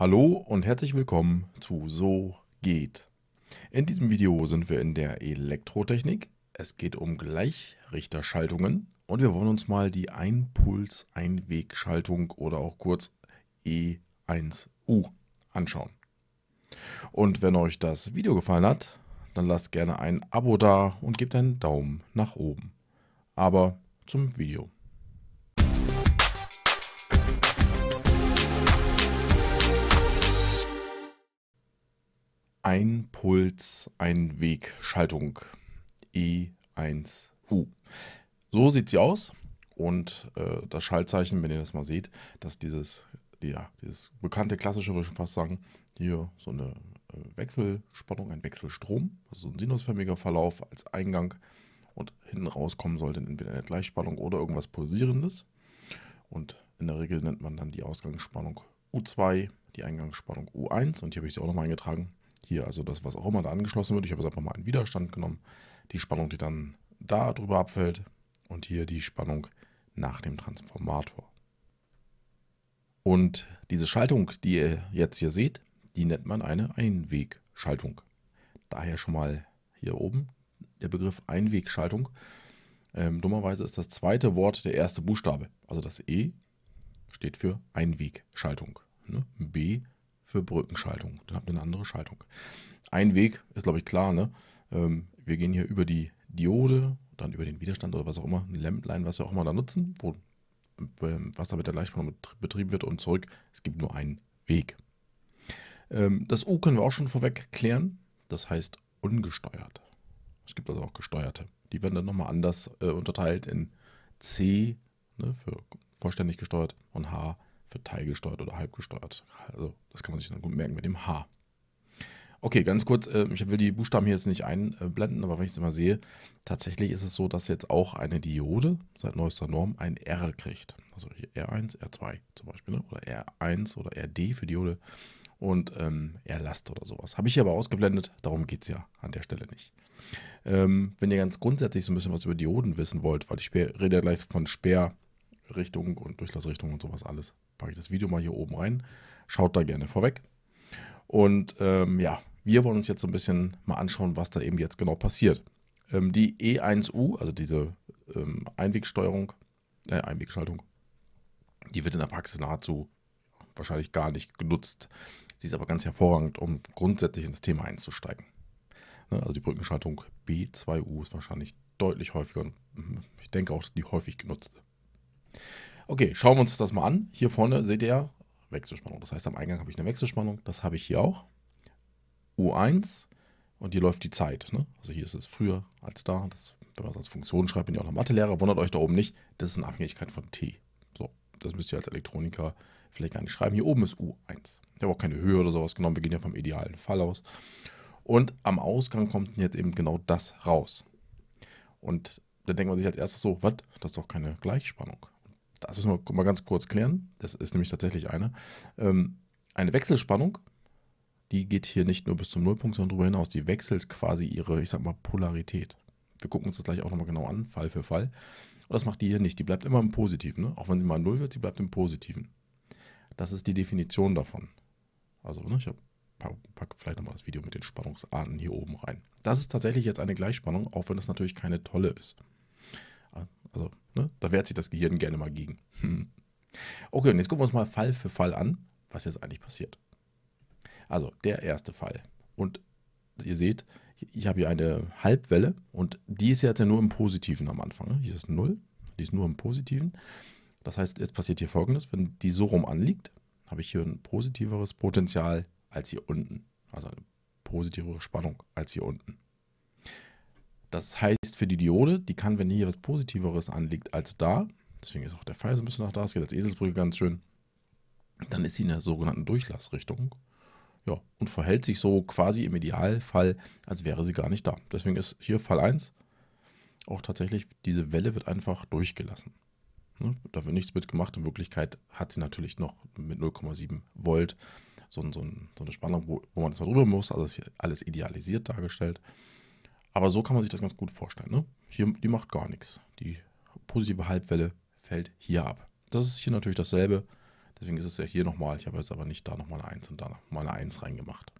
Hallo und herzlich willkommen zu So geht. In diesem Video sind wir in der Elektrotechnik. Es geht um Gleichrichterschaltungen und wir wollen uns mal die Einpuls-Einwegschaltung oder auch kurz E1U anschauen. Und wenn euch das Video gefallen hat, dann lasst gerne ein Abo da und gebt einen Daumen nach oben. Aber zum Video. ein Puls, ein Weg Schaltung E1U. So sieht sie aus und äh, das Schaltzeichen, wenn ihr das mal seht, dass dieses, ja, dieses bekannte klassische, würde ich fast sagen, hier so eine äh, Wechselspannung, ein Wechselstrom, also so ein sinusförmiger Verlauf als Eingang und hinten rauskommen sollte entweder eine Gleichspannung oder irgendwas Pulsierendes. Und in der Regel nennt man dann die Ausgangsspannung U2, die Eingangsspannung U1 und hier habe ich sie auch nochmal eingetragen hier, also das, was auch immer da angeschlossen wird. Ich habe jetzt einfach mal einen Widerstand genommen. Die Spannung, die dann da drüber abfällt. Und hier die Spannung nach dem Transformator. Und diese Schaltung, die ihr jetzt hier seht, die nennt man eine Einwegschaltung. Daher schon mal hier oben der Begriff Einwegschaltung. Ähm, dummerweise ist das zweite Wort der erste Buchstabe. Also das E steht für Einwegschaltung. Ne? B für Brückenschaltung. Dann habt ihr eine andere Schaltung. Ein Weg ist, glaube ich, klar. Ne? Ähm, wir gehen hier über die Diode, dann über den Widerstand oder was auch immer, eine Lampline, was wir auch immer da nutzen, wo ähm, was da mit der Gleichspannung betrieben wird und zurück. Es gibt nur einen Weg. Ähm, das U können wir auch schon vorweg klären. Das heißt ungesteuert. Es gibt also auch gesteuerte. Die werden dann nochmal anders äh, unterteilt in C ne, für vollständig gesteuert und H für teilgesteuert oder halbgesteuert. Also das kann man sich dann gut merken mit dem H. Okay, ganz kurz, äh, ich will die Buchstaben hier jetzt nicht einblenden, aber wenn ich es immer sehe, tatsächlich ist es so, dass jetzt auch eine Diode seit neuester Norm ein R kriegt. Also hier R1, R2 zum Beispiel, ne? oder R1 oder RD für Diode und ähm, R-Last oder sowas. Habe ich hier aber ausgeblendet, darum geht es ja an der Stelle nicht. Ähm, wenn ihr ganz grundsätzlich so ein bisschen was über Dioden wissen wollt, weil ich rede ja gleich von Speer Richtung und Durchlassrichtung und sowas alles. Packe ich das Video mal hier oben rein. Schaut da gerne vorweg. Und ähm, ja, wir wollen uns jetzt so ein bisschen mal anschauen, was da eben jetzt genau passiert. Ähm, die E1U, also diese ähm, Einwegsteuerung, äh, Einwegschaltung, die wird in der Praxis nahezu wahrscheinlich gar nicht genutzt. Sie ist aber ganz hervorragend, um grundsätzlich ins Thema einzusteigen. Ne, also die Brückenschaltung B2U ist wahrscheinlich deutlich häufiger und hm, ich denke auch die häufig genutzte. Okay, schauen wir uns das mal an. Hier vorne seht ihr Wechselspannung. Das heißt, am Eingang habe ich eine Wechselspannung. Das habe ich hier auch. U1 und hier läuft die Zeit. Ne? Also hier ist es früher als da. Das, wenn man es als Funktion schreibt, bin ich auch noch Mathelehrer. Wundert euch da oben nicht. Das ist eine Abhängigkeit von t. So, das müsst ihr als Elektroniker vielleicht gar nicht schreiben. Hier oben ist U1. Ich habe auch keine Höhe oder sowas genommen. Wir gehen ja vom idealen Fall aus. Und am Ausgang kommt jetzt eben genau das raus. Und dann denkt man sich als erstes so, was? Das ist doch keine Gleichspannung das müssen wir mal ganz kurz klären, das ist nämlich tatsächlich eine, ähm, eine Wechselspannung, die geht hier nicht nur bis zum Nullpunkt, sondern darüber hinaus. Die wechselt quasi ihre, ich sag mal, Polarität. Wir gucken uns das gleich auch nochmal genau an, Fall für Fall. Und das macht die hier nicht. Die bleibt immer im Positiven. Ne? Auch wenn sie mal Null wird, die bleibt im Positiven. Das ist die Definition davon. Also, ne, ich habe packe vielleicht nochmal das Video mit den Spannungsarten hier oben rein. Das ist tatsächlich jetzt eine Gleichspannung, auch wenn das natürlich keine tolle ist. Also ne, da wehrt sich das Gehirn gerne mal gegen. Hm. Okay, und jetzt gucken wir uns mal Fall für Fall an, was jetzt eigentlich passiert. Also der erste Fall. Und ihr seht, ich habe hier eine Halbwelle und die ist jetzt ja nur im Positiven am Anfang. Ne? Hier ist 0, die ist nur im Positiven. Das heißt, jetzt passiert hier folgendes, wenn die so rum anliegt, habe ich hier ein positiveres Potenzial als hier unten. Also eine positivere Spannung als hier unten. Das heißt für die Diode, die kann, wenn hier was Positiveres anliegt als da, deswegen ist auch der Pfeil so ein bisschen nach da, es geht als Eselsbrücke ganz schön, dann ist sie in der sogenannten Durchlassrichtung. Ja, und verhält sich so quasi im Idealfall, als wäre sie gar nicht da. Deswegen ist hier Fall 1 auch tatsächlich, diese Welle wird einfach durchgelassen. Ne? Da wird nichts mitgemacht. In Wirklichkeit hat sie natürlich noch mit 0,7 Volt so, so, so, eine Spannung, wo, wo man das mal drüber muss. Also ist hier alles idealisiert dargestellt. Aber so kann man sich das ganz gut vorstellen. Ne? Hier, die macht gar nichts. Die positive Halbwelle fällt hier ab. Das ist hier natürlich dasselbe. Deswegen ist es ja hier nochmal. Ich habe jetzt aber nicht da nochmal eine 1 und da nochmal eine 1 reingemacht.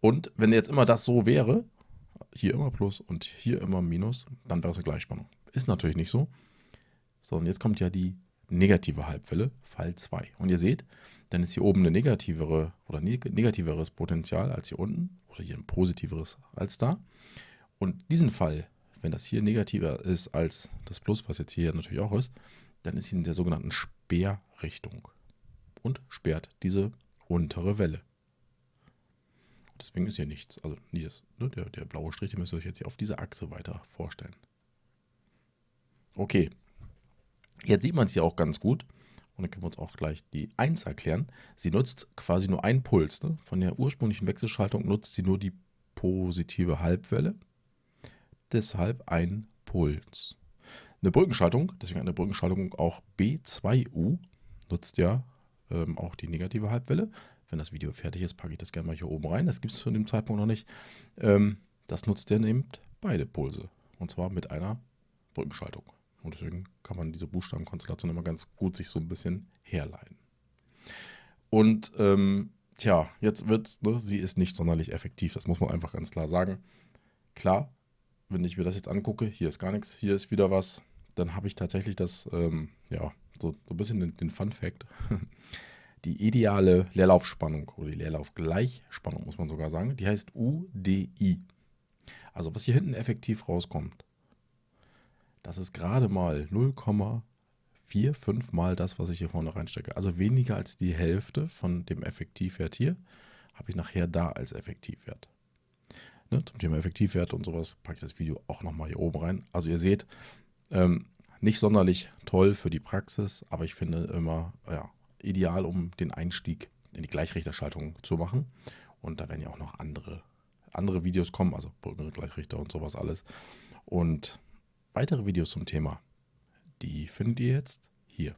Und wenn jetzt immer das so wäre, hier immer Plus und hier immer Minus, dann wäre es eine Gleichspannung. Ist natürlich nicht so. So, und jetzt kommt ja die negative Halbwelle, Fall 2. Und ihr seht, dann ist hier oben ein negativere oder negativeres Potenzial als hier unten oder hier ein positiveres als da. Und diesen Fall, wenn das hier negativer ist als das Plus, was jetzt hier natürlich auch ist, dann ist sie in der sogenannten Sperrrichtung und sperrt diese untere Welle. Deswegen ist hier nichts, also dieses, ne, der, der blaue Strich, den müsst ihr euch jetzt hier auf dieser Achse weiter vorstellen. Okay, Jetzt sieht man es hier auch ganz gut. Und dann können wir uns auch gleich die 1 erklären. Sie nutzt quasi nur einen Puls. Ne? Von der ursprünglichen Wechselschaltung nutzt sie nur die positive Halbwelle. Deshalb ein Puls. Eine Brückenschaltung, deswegen eine Brückenschaltung auch B2U, nutzt ja ähm, auch die negative Halbwelle. Wenn das Video fertig ist, packe ich das gerne mal hier oben rein. Das gibt es zu dem Zeitpunkt noch nicht. Ähm, das nutzt dann eben beide Pulse. Und zwar mit einer Brückenschaltung. Und deswegen kann man diese Buchstabenkonstellation immer ganz gut sich so ein bisschen herleiten. Und ähm, tja, jetzt wird, ne, sie ist nicht sonderlich effektiv, das muss man einfach ganz klar sagen. Klar, wenn ich mir das jetzt angucke, hier ist gar nichts, hier ist wieder was, dann habe ich tatsächlich das, ähm, ja, so, so ein bisschen den, den Fun Fact. Die ideale Leerlaufspannung oder die Leerlaufgleichspannung, muss man sogar sagen, die heißt UDI. Also was hier hinten effektiv rauskommt, das ist gerade mal 0,45 mal das, was ich hier vorne reinstecke. Also weniger als die Hälfte von dem Effektivwert hier habe ich nachher da als Effektivwert. Ne, zum Thema Effektivwert und sowas packe ich das Video auch nochmal hier oben rein. Also ihr seht, ähm, nicht sonderlich toll für die Praxis, aber ich finde immer ja, ideal, um den Einstieg in die Gleichrichterschaltung zu machen. Und da werden ja auch noch andere, andere Videos kommen, also Brückengleichrichter und sowas alles. Und Weitere Videos zum Thema, die findet ihr jetzt hier.